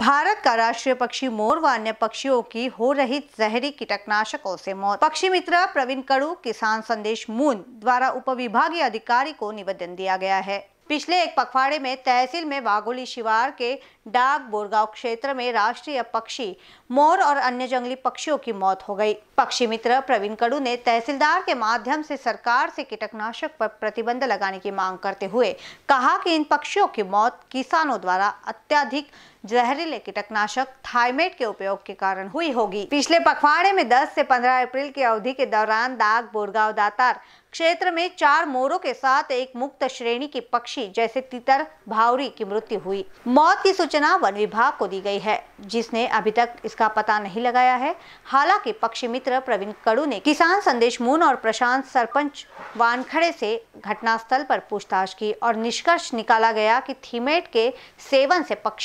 भारत का राष्ट्रीय पक्षी मोर व अन्य पक्षियों की हो रही जहरी कीटकनाशकों से मौत पक्षी मित्र प्रवीण कड़ू किसान संदेश मून द्वारा उपविभागीय अधिकारी को निवेदन दिया गया है पिछले एक पखवाड़े में तहसील में वाघोली शिवार के डाक बोरगांव क्षेत्र में राष्ट्रीय पक्षी मोर और अन्य जंगली पक्षियों की मौत हो गई पक्षी मित्र प्रवीण कड़ू ने तहसीलदार के माध्यम से सरकार से कीटकनाशक पर प्रतिबंध लगाने की मांग करते हुए कहा कि इन पक्षियों की मौत किसानों द्वारा अत्यधिक जहरीले कीटकनाशक थाइमेट के उपयोग के कारण हुई होगी पिछले पखवाड़े में दस से पंद्रह अप्रैल की अवधि के दौरान डाक बोरगांव दातार क्षेत्र में चार मोरों के साथ एक मुक्त श्रेणी की पक्षी पक्षी जैसे तीतर भावरी की मृत्यु हुई मौत की सूचना वन विभाग को दी गई है जिसने अभी तक इसका पता नहीं लगाया है हालांकि पक्षी मित्र प्रवीण कड़ू ने किसान संदेश मून और प्रशांत सरपंच वानखड़े से घटनास्थल पर पूछताछ की और निष्कर्ष निकाला गया कि थीमेट के सेवन से पक्षी